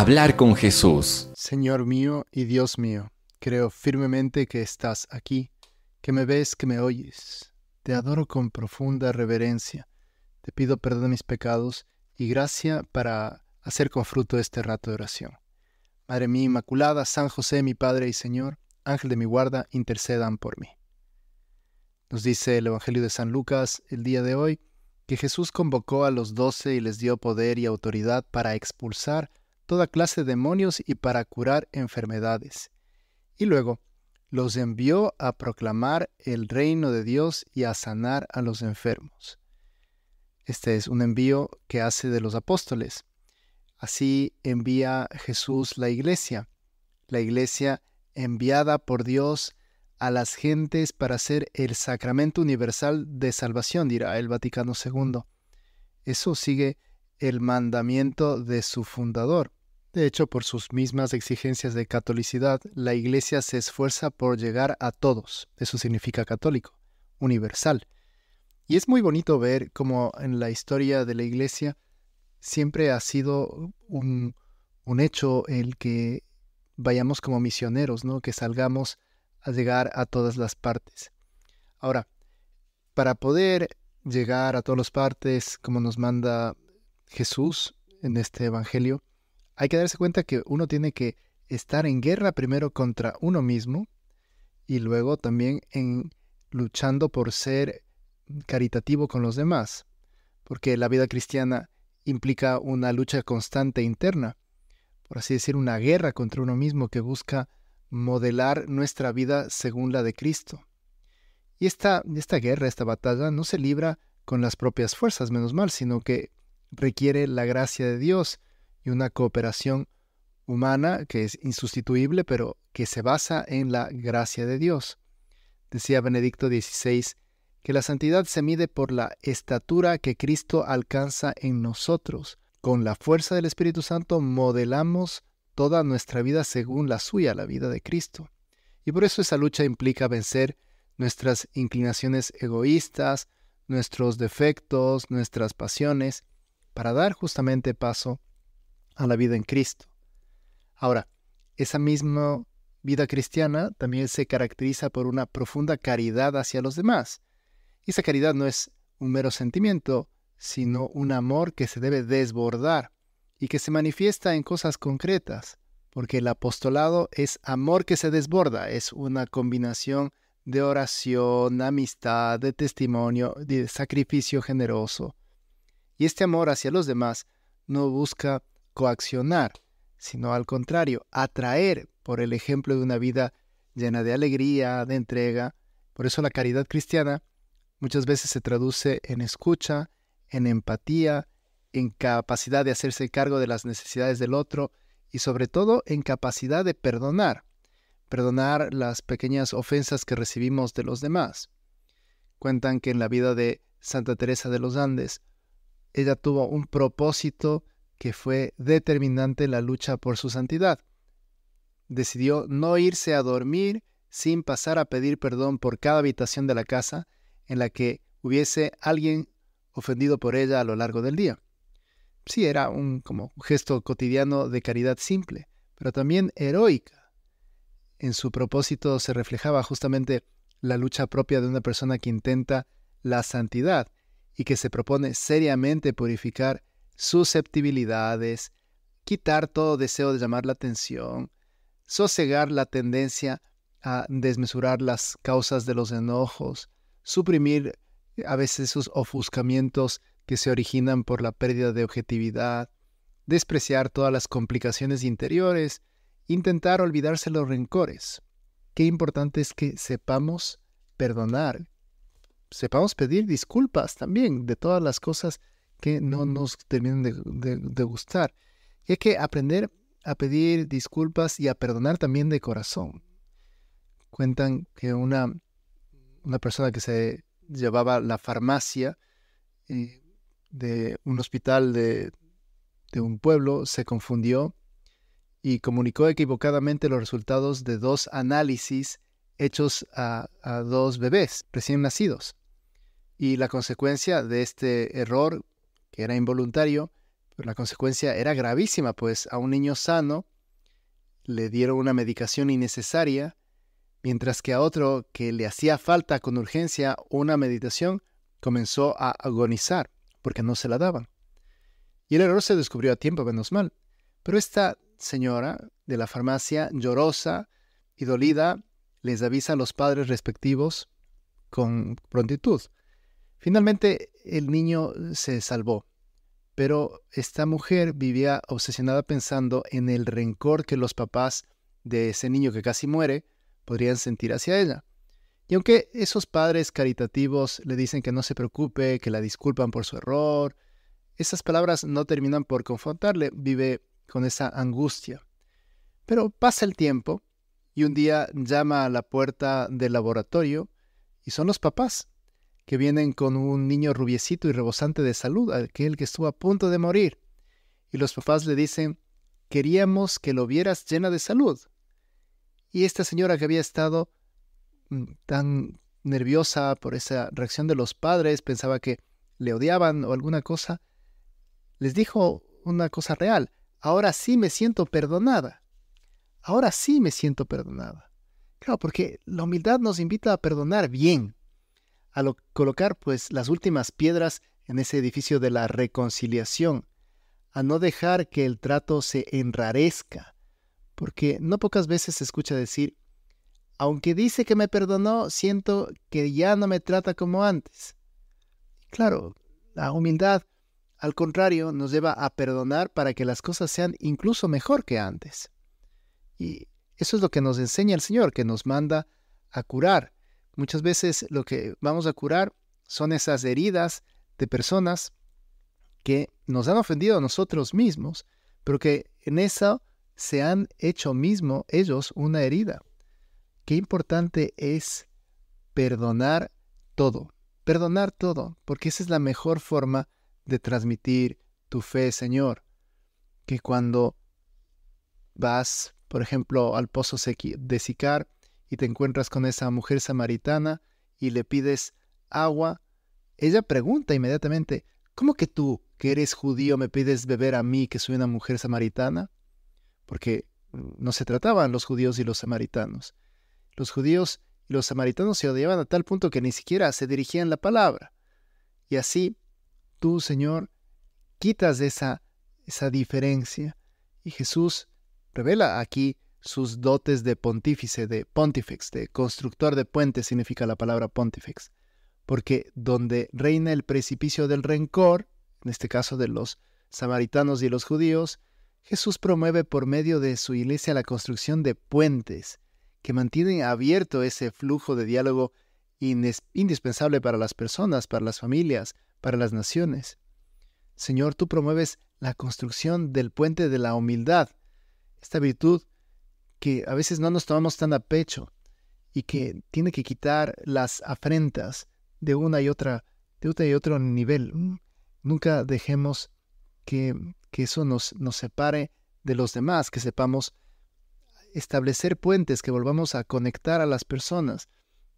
Hablar con Jesús. Señor mío y Dios mío, creo firmemente que estás aquí, que me ves, que me oyes. Te adoro con profunda reverencia. Te pido perdón de mis pecados y gracia para hacer con fruto este rato de oración. Madre mía Inmaculada, San José, mi Padre y Señor, Ángel de mi guarda, intercedan por mí. Nos dice el Evangelio de San Lucas el día de hoy que Jesús convocó a los doce y les dio poder y autoridad para expulsar toda clase de demonios y para curar enfermedades. Y luego los envió a proclamar el reino de Dios y a sanar a los enfermos. Este es un envío que hace de los apóstoles. Así envía Jesús la iglesia, la iglesia enviada por Dios a las gentes para ser el sacramento universal de salvación, dirá el Vaticano II. Eso sigue el mandamiento de su fundador, de hecho, por sus mismas exigencias de catolicidad, la Iglesia se esfuerza por llegar a todos. Eso significa católico, universal. Y es muy bonito ver cómo en la historia de la Iglesia siempre ha sido un, un hecho el que vayamos como misioneros, ¿no? que salgamos a llegar a todas las partes. Ahora, para poder llegar a todas las partes como nos manda Jesús en este Evangelio, hay que darse cuenta que uno tiene que estar en guerra primero contra uno mismo y luego también en luchando por ser caritativo con los demás, porque la vida cristiana implica una lucha constante interna, por así decir, una guerra contra uno mismo que busca modelar nuestra vida según la de Cristo. Y esta, esta guerra, esta batalla, no se libra con las propias fuerzas, menos mal, sino que requiere la gracia de Dios, y una cooperación humana que es insustituible, pero que se basa en la gracia de Dios. Decía Benedicto XVI que la santidad se mide por la estatura que Cristo alcanza en nosotros. Con la fuerza del Espíritu Santo modelamos toda nuestra vida según la suya, la vida de Cristo. Y por eso esa lucha implica vencer nuestras inclinaciones egoístas, nuestros defectos, nuestras pasiones, para dar justamente paso a la vida en Cristo. Ahora, esa misma vida cristiana también se caracteriza por una profunda caridad hacia los demás. Y esa caridad no es un mero sentimiento, sino un amor que se debe desbordar y que se manifiesta en cosas concretas, porque el apostolado es amor que se desborda, es una combinación de oración, amistad, de testimonio, de sacrificio generoso. Y este amor hacia los demás no busca coaccionar, sino al contrario, atraer por el ejemplo de una vida llena de alegría, de entrega. Por eso la caridad cristiana muchas veces se traduce en escucha, en empatía, en capacidad de hacerse cargo de las necesidades del otro y sobre todo en capacidad de perdonar, perdonar las pequeñas ofensas que recibimos de los demás. Cuentan que en la vida de Santa Teresa de los Andes, ella tuvo un propósito que fue determinante en la lucha por su santidad. Decidió no irse a dormir sin pasar a pedir perdón por cada habitación de la casa en la que hubiese alguien ofendido por ella a lo largo del día. Sí, era un como gesto cotidiano de caridad simple, pero también heroica. En su propósito se reflejaba justamente la lucha propia de una persona que intenta la santidad y que se propone seriamente purificar susceptibilidades, quitar todo deseo de llamar la atención, sosegar la tendencia a desmesurar las causas de los enojos, suprimir eh, a veces esos ofuscamientos que se originan por la pérdida de objetividad, despreciar todas las complicaciones interiores, intentar olvidarse los rencores. Qué importante es que sepamos perdonar, sepamos pedir disculpas también de todas las cosas que no nos terminan de, gustar. Y hay que aprender a pedir disculpas y a perdonar también de corazón. Cuentan que una, una persona que se llevaba la farmacia eh, de un hospital de, un pueblo se confundió y comunicó equivocadamente los resultados de dos análisis hechos a, a dos bebés recién nacidos. Y la consecuencia de este error que era involuntario, pero la consecuencia era gravísima, pues a un niño sano le dieron una medicación innecesaria, mientras que a otro que le hacía falta con urgencia una meditación comenzó a agonizar porque no se la daban. Y el error se descubrió a tiempo, menos mal. Pero esta señora de la farmacia, llorosa y dolida, les avisa a los padres respectivos con prontitud. Finalmente, el niño se salvó, pero esta mujer vivía obsesionada pensando en el rencor que los papás de ese niño que casi muere podrían sentir hacia ella. Y aunque esos padres caritativos le dicen que no se preocupe, que la disculpan por su error, esas palabras no terminan por confrontarle, vive con esa angustia. Pero pasa el tiempo y un día llama a la puerta del laboratorio y son los papás que vienen con un niño rubiecito y rebosante de salud, aquel que estuvo a punto de morir. Y los papás le dicen, queríamos que lo vieras llena de salud. Y esta señora que había estado mm, tan nerviosa por esa reacción de los padres, pensaba que le odiaban o alguna cosa, les dijo una cosa real, ahora sí me siento perdonada. Ahora sí me siento perdonada. Claro, porque la humildad nos invita a perdonar bien, colocar pues las últimas piedras en ese edificio de la reconciliación, a no dejar que el trato se enrarezca, porque no pocas veces se escucha decir, aunque dice que me perdonó, siento que ya no me trata como antes. Claro, la humildad, al contrario, nos lleva a perdonar para que las cosas sean incluso mejor que antes. Y eso es lo que nos enseña el Señor, que nos manda a curar, Muchas veces lo que vamos a curar son esas heridas de personas que nos han ofendido a nosotros mismos, pero que en eso se han hecho mismo ellos una herida. Qué importante es perdonar todo, perdonar todo, porque esa es la mejor forma de transmitir tu fe, Señor. Que cuando vas, por ejemplo, al pozo de Sicar, y te encuentras con esa mujer samaritana y le pides agua, ella pregunta inmediatamente, ¿cómo que tú, que eres judío, me pides beber a mí, que soy una mujer samaritana? Porque no se trataban los judíos y los samaritanos. Los judíos y los samaritanos se odiaban a tal punto que ni siquiera se dirigían la palabra. Y así, tú, Señor, quitas esa, esa diferencia. Y Jesús revela aquí sus dotes de pontífice, de pontifex, de constructor de puentes significa la palabra pontifex, porque donde reina el precipicio del rencor, en este caso de los samaritanos y los judíos, Jesús promueve por medio de su iglesia la construcción de puentes que mantienen abierto ese flujo de diálogo indispensable para las personas, para las familias, para las naciones. Señor, tú promueves la construcción del puente de la humildad. Esta virtud que a veces no nos tomamos tan a pecho y que tiene que quitar las afrentas de una y otra, de otra y otro nivel. Nunca dejemos que, que eso nos, nos separe de los demás, que sepamos establecer puentes, que volvamos a conectar a las personas,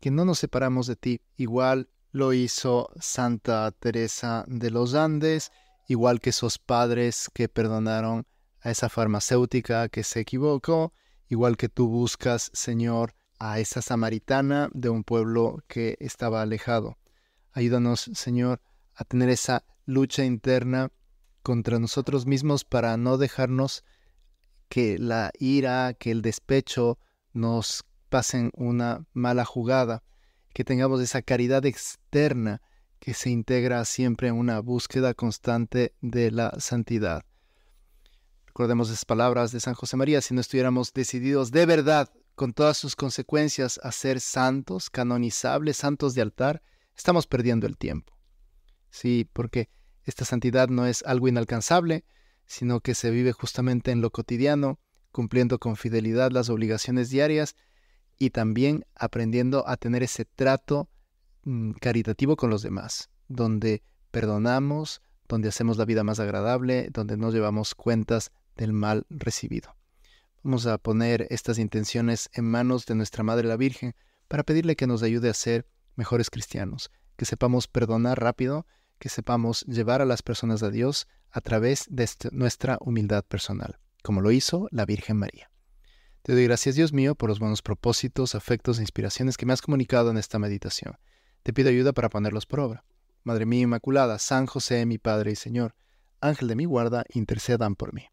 que no nos separamos de ti. Igual lo hizo Santa Teresa de los Andes, igual que esos padres que perdonaron a esa farmacéutica que se equivocó, igual que tú buscas, Señor, a esa samaritana de un pueblo que estaba alejado. Ayúdanos, Señor, a tener esa lucha interna contra nosotros mismos para no dejarnos que la ira, que el despecho nos pasen una mala jugada, que tengamos esa caridad externa que se integra siempre en una búsqueda constante de la santidad. Recordemos esas palabras de San José María, si no estuviéramos decididos de verdad, con todas sus consecuencias, a ser santos, canonizables, santos de altar, estamos perdiendo el tiempo. Sí, porque esta santidad no es algo inalcanzable, sino que se vive justamente en lo cotidiano, cumpliendo con fidelidad las obligaciones diarias y también aprendiendo a tener ese trato mm, caritativo con los demás, donde perdonamos, donde hacemos la vida más agradable, donde no llevamos cuentas del mal recibido. Vamos a poner estas intenciones en manos de nuestra Madre la Virgen para pedirle que nos ayude a ser mejores cristianos, que sepamos perdonar rápido, que sepamos llevar a las personas a Dios a través de este, nuestra humildad personal, como lo hizo la Virgen María. Te doy gracias, Dios mío, por los buenos propósitos, afectos e inspiraciones que me has comunicado en esta meditación. Te pido ayuda para ponerlos por obra. Madre mía Inmaculada, San José, mi Padre y Señor, Ángel de mi guarda, intercedan por mí.